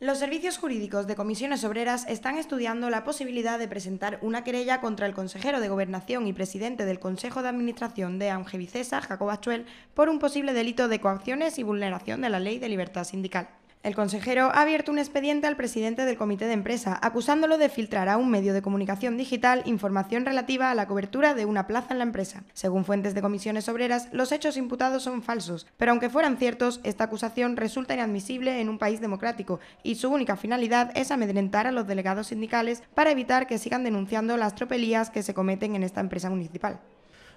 Los servicios jurídicos de comisiones obreras están estudiando la posibilidad de presentar una querella contra el consejero de Gobernación y presidente del Consejo de Administración de Angevicesa, Jacob Achuel, por un posible delito de coacciones y vulneración de la ley de libertad sindical. El consejero ha abierto un expediente al presidente del comité de empresa, acusándolo de filtrar a un medio de comunicación digital información relativa a la cobertura de una plaza en la empresa. Según fuentes de comisiones obreras, los hechos imputados son falsos, pero aunque fueran ciertos, esta acusación resulta inadmisible en un país democrático y su única finalidad es amedrentar a los delegados sindicales para evitar que sigan denunciando las tropelías que se cometen en esta empresa municipal.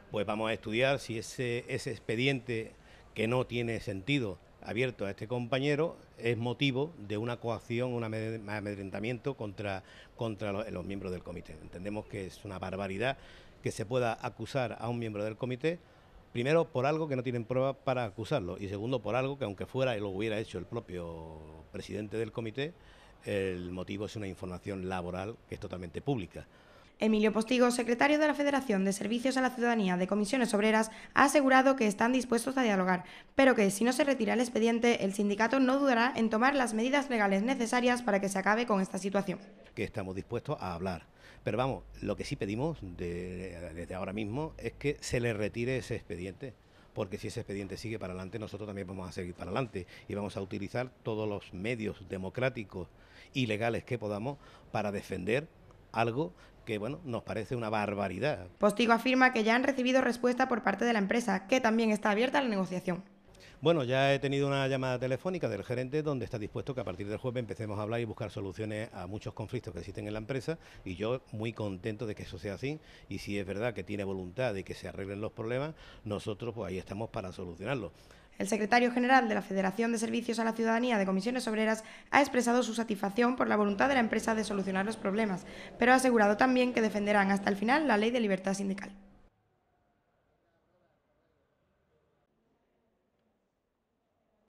Pues vamos a estudiar si ese, ese expediente que no tiene sentido abierto a este compañero es motivo de una coacción, un amedrentamiento contra, contra los, los miembros del comité. Entendemos que es una barbaridad que se pueda acusar a un miembro del comité primero por algo que no tienen pruebas para acusarlo y segundo por algo que aunque fuera y lo hubiera hecho el propio presidente del comité, el motivo es una información laboral que es totalmente pública. Emilio Postigo, secretario de la Federación de Servicios a la Ciudadanía de Comisiones Obreras, ha asegurado que están dispuestos a dialogar, pero que si no se retira el expediente, el sindicato no dudará en tomar las medidas legales necesarias para que se acabe con esta situación. Que estamos dispuestos a hablar. Pero vamos, lo que sí pedimos desde ahora mismo es que se le retire ese expediente porque si ese expediente sigue para adelante, nosotros también vamos a seguir para adelante y vamos a utilizar todos los medios democráticos y legales que podamos para defender algo que bueno, nos parece una barbaridad. Postigo afirma que ya han recibido respuesta por parte de la empresa, que también está abierta a la negociación. Bueno, ya he tenido una llamada telefónica del gerente donde está dispuesto que a partir del jueves empecemos a hablar y buscar soluciones a muchos conflictos que existen en la empresa y yo muy contento de que eso sea así y si es verdad que tiene voluntad de que se arreglen los problemas, nosotros pues ahí estamos para solucionarlos. El secretario general de la Federación de Servicios a la Ciudadanía de Comisiones Obreras ha expresado su satisfacción por la voluntad de la empresa de solucionar los problemas, pero ha asegurado también que defenderán hasta el final la ley de libertad sindical.